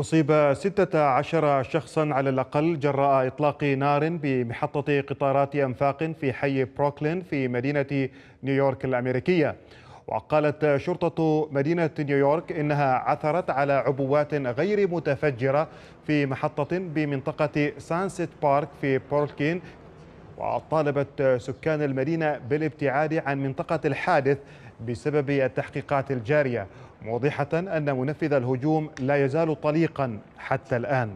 أصيب 16 شخصا على الأقل جراء إطلاق نار بمحطة قطارات أنفاق في حي بروكلين في مدينة نيويورك الأمريكية وقالت شرطة مدينة نيويورك إنها عثرت على عبوات غير متفجرة في محطة بمنطقة سانسيت بارك في بوركين وطالبت سكان المدينة بالابتعاد عن منطقة الحادث بسبب التحقيقات الجارية موضحة أن منفذ الهجوم لا يزال طليقا حتى الآن